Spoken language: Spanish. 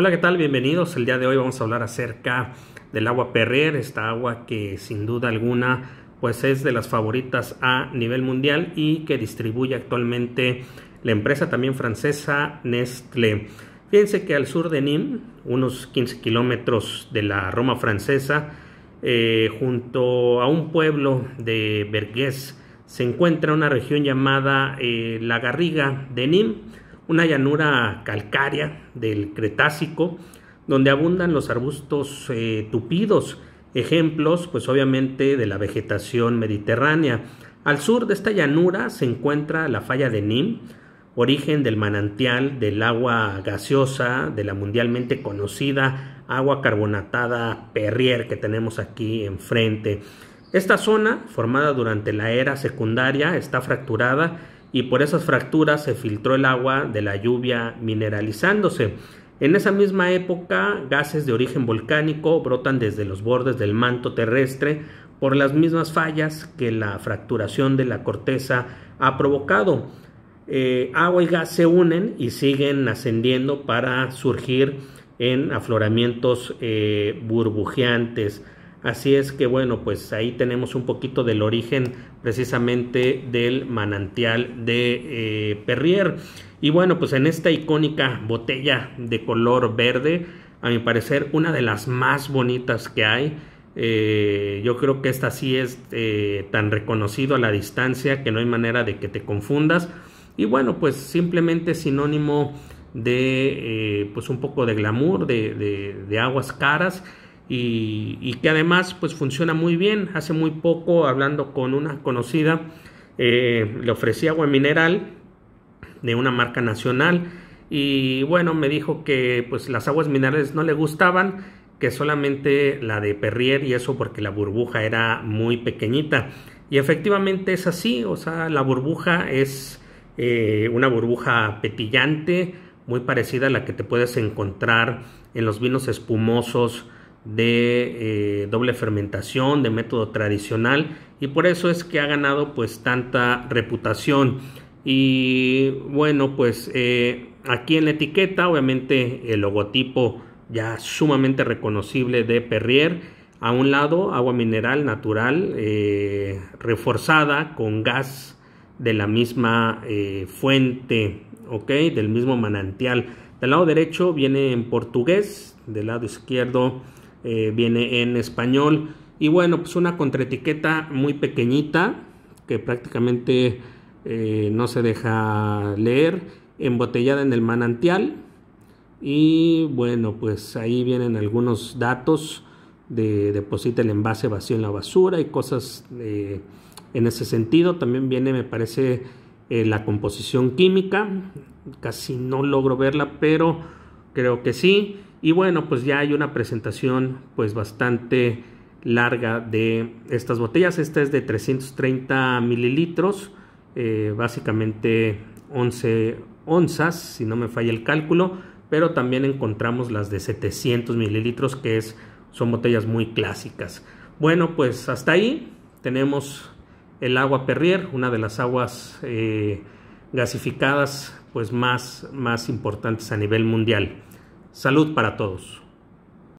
Hola, ¿qué tal? Bienvenidos. El día de hoy vamos a hablar acerca del agua Perrier, esta agua que sin duda alguna pues es de las favoritas a nivel mundial y que distribuye actualmente la empresa también francesa Nestlé. Fíjense que al sur de Nîmes, unos 15 kilómetros de la Roma francesa, eh, junto a un pueblo de Bergues, se encuentra una región llamada eh, La Garriga de Nîmes una llanura calcárea del Cretácico, donde abundan los arbustos eh, tupidos, ejemplos pues obviamente de la vegetación mediterránea. Al sur de esta llanura se encuentra la falla de Nim, origen del manantial del agua gaseosa, de la mundialmente conocida agua carbonatada Perrier que tenemos aquí enfrente. Esta zona, formada durante la era secundaria, está fracturada y por esas fracturas se filtró el agua de la lluvia mineralizándose. En esa misma época, gases de origen volcánico brotan desde los bordes del manto terrestre por las mismas fallas que la fracturación de la corteza ha provocado. Eh, agua y gas se unen y siguen ascendiendo para surgir en afloramientos eh, burbujeantes. Así es que bueno, pues ahí tenemos un poquito del origen precisamente del manantial de eh, Perrier. Y bueno, pues en esta icónica botella de color verde, a mi parecer una de las más bonitas que hay. Eh, yo creo que esta sí es eh, tan reconocido a la distancia que no hay manera de que te confundas. Y bueno, pues simplemente sinónimo de pues un poco de glamour, de, de aguas caras y, que además pues funciona muy bien. Hace muy poco hablando con una conocida eh, le ofrecí agua mineral de una marca nacional y bueno me dijo que pues las aguas minerales no le gustaban que solamente la de Perrier y eso porque la burbuja era muy pequeñita y efectivamente es así o sea la burbuja es eh, una burbuja petillante muy parecida a la que te puedes encontrar en los vinos espumosos de eh, doble fermentación, de método tradicional y por eso es que ha ganado pues tanta reputación. Y bueno, pues eh, aquí en la etiqueta obviamente el logotipo ya sumamente reconocible de Perrier. A un lado agua mineral natural eh, reforzada con gas de la misma fuente, ok, del mismo manantial. Del lado derecho viene en portugués, del lado izquierdo eh, viene en español. Y bueno, pues una contraetiqueta muy pequeñita que prácticamente eh, no se deja leer, embotellada en el manantial. Y bueno, pues ahí vienen algunos datos de deposita el envase vacío en la basura y cosas eh, en ese sentido. También viene, me parece, la composición química. Casi no logro verla, pero creo que sí. Y bueno, pues ya hay una presentación pues bastante larga de estas botellas. Esta es de 330 mililitros, eh, básicamente 11 onzas, si no me falla el cálculo, pero también encontramos las de 700 mililitros, que es, son botellas muy clásicas. Bueno, pues hasta ahí tenemos el agua Perrier, una de las aguas eh, gasificadas pues más, más importantes a nivel mundial. Salud para todos.